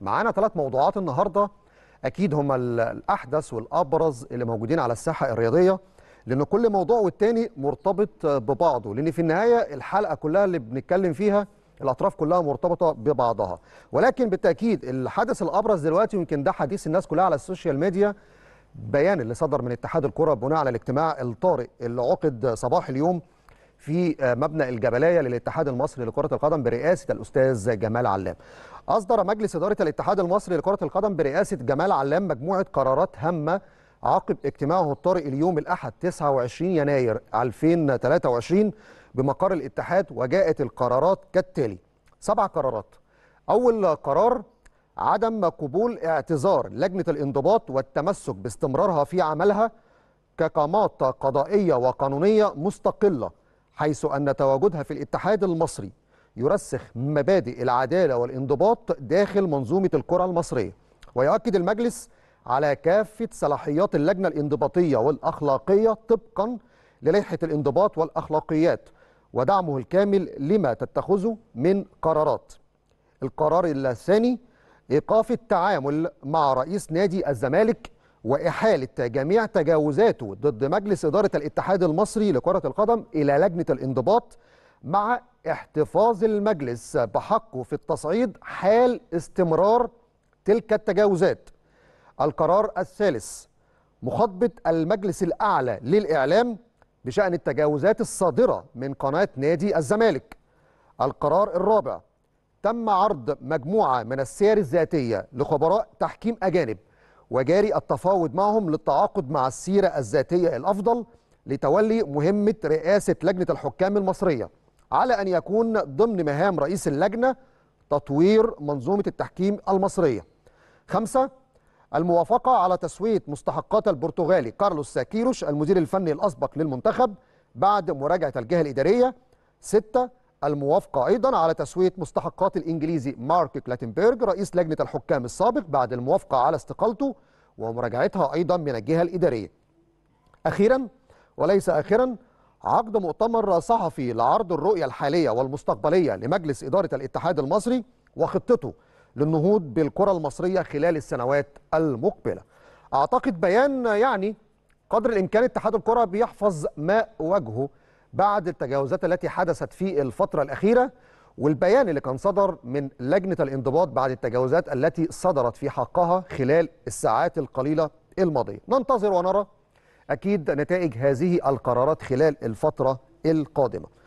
معانا ثلاث موضوعات النهارده اكيد هما الاحدث والابرز اللي موجودين على الساحه الرياضيه لان كل موضوع والتاني مرتبط ببعضه لان في النهايه الحلقه كلها اللي بنتكلم فيها الاطراف كلها مرتبطه ببعضها ولكن بالتاكيد الحدث الابرز دلوقتي يمكن ده حديث الناس كلها على السوشيال ميديا بيان اللي صدر من اتحاد الكره بناء على الاجتماع الطارئ اللي عقد صباح اليوم في آه، مبنى الجبلايه للاتحاد المصري لكره القدم برئاسه الاستاذ جمال علام. اصدر مجلس اداره الاتحاد المصري لكره القدم برئاسه جمال علام مجموعه قرارات هامه عقب اجتماعه الطارئ اليوم الاحد 29 يناير 2023 بمقر الاتحاد وجاءت القرارات كالتالي: سبع قرارات. اول قرار عدم قبول اعتذار لجنه الانضباط والتمسك باستمرارها في عملها كقامات قضائيه وقانونيه مستقله حيث أن تواجدها في الاتحاد المصري يرسخ مبادئ العدالة والانضباط داخل منظومة الكرة المصرية ويؤكد المجلس على كافة صلاحيات اللجنة الانضباطية والأخلاقية طبقا للائحة الانضباط والأخلاقيات ودعمه الكامل لما تتخذه من قرارات القرار الثاني إيقاف التعامل مع رئيس نادي الزمالك وإحالة جميع تجاوزاته ضد مجلس إدارة الاتحاد المصري لكرة القدم إلى لجنة الانضباط مع احتفاظ المجلس بحقه في التصعيد حال استمرار تلك التجاوزات القرار الثالث مخاطبة المجلس الأعلى للإعلام بشأن التجاوزات الصادرة من قناة نادي الزمالك القرار الرابع تم عرض مجموعة من السير الذاتية لخبراء تحكيم أجانب وجاري التفاوض معهم للتعاقد مع السيرة الذاتية الأفضل لتولي مهمة رئاسة لجنة الحكام المصرية على أن يكون ضمن مهام رئيس اللجنة تطوير منظومة التحكيم المصرية خمسة الموافقة على تسوية مستحقات البرتغالي كارلوس ساكيروش المدير الفني الأسبق للمنتخب بعد مراجعة الجهة الإدارية ستة الموافقة أيضا على تسوية مستحقات الإنجليزي مارك كلاتنبرج رئيس لجنة الحكام السابق بعد الموافقة على استقالته ومراجعتها أيضا من الجهة الإدارية أخيرا وليس آخرا عقد مؤتمر صحفي لعرض الرؤية الحالية والمستقبلية لمجلس إدارة الاتحاد المصري وخطته للنهوض بالكرة المصرية خلال السنوات المقبلة أعتقد بيان يعني قدر الإمكان اتحاد الكرة بيحفظ ماء وجهه بعد التجاوزات التي حدثت في الفترة الأخيرة والبيان اللي كان صدر من لجنة الانضباط بعد التجاوزات التي صدرت في حقها خلال الساعات القليلة الماضية ننتظر ونرى أكيد نتائج هذه القرارات خلال الفترة القادمة